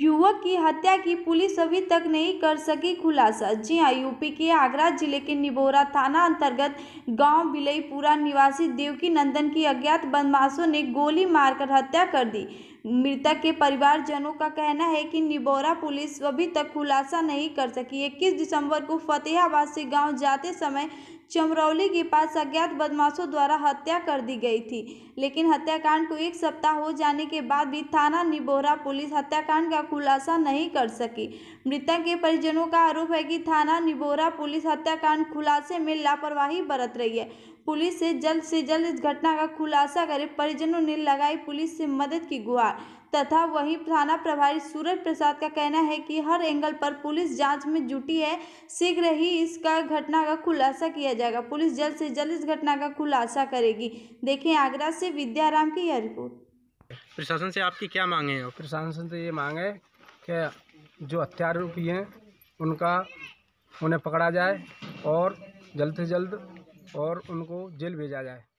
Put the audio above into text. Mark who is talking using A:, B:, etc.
A: युवक की हत्या की पुलिस अभी तक नहीं कर सकी खुलासा जी हाँ यूपी के आगरा जिले के निबोरा थाना अंतर्गत गांव बिलईपुरा निवासी देवकी नंदन की अज्ञात बदमाशों ने गोली मारकर हत्या कर दी मृतक के परिवारजनों का कहना है कि निबोरा पुलिस अभी तक खुलासा नहीं कर सकी इक्कीस दिसंबर को फतेहाबाद से गांव जाते समय चमरौली के पास अज्ञात बदमाशों द्वारा हत्या कर दी गई थी लेकिन हत्याकांड को एक सप्ताह हो जाने के बाद भी थाना निबोरा पुलिस हत्याकांड का खुलासा नहीं कर सकी मृतक के परिजनों का आरोप है कि थाना निबोरा पुलिस हत्याकांड खुलासे में लापरवाही बरत रही है पुलिस से जल्द से जल्द इस घटना का खुलासा करे परिजनों ने लगाई पुलिस से मदद की गुहार तथा वहीं थाना प्रभारी सूरज प्रसाद का कहना है कि हर एंगल पर पुलिस जांच में जुटी है शीघ्र ही इसका घटना का खुलासा किया जाएगा पुलिस जल्द से जल्द इस घटना का खुलासा करेगी देखें आगरा से विद्याराम की यह रिपोर्ट
B: प्रशासन से आपकी क्या मांगे है प्रशासन से ये मांग है कि
C: जो हत्यारोपी हैं उनका उन्हें पकड़ा जाए और जल्द से जल्द और उनको जेल भेजा जाए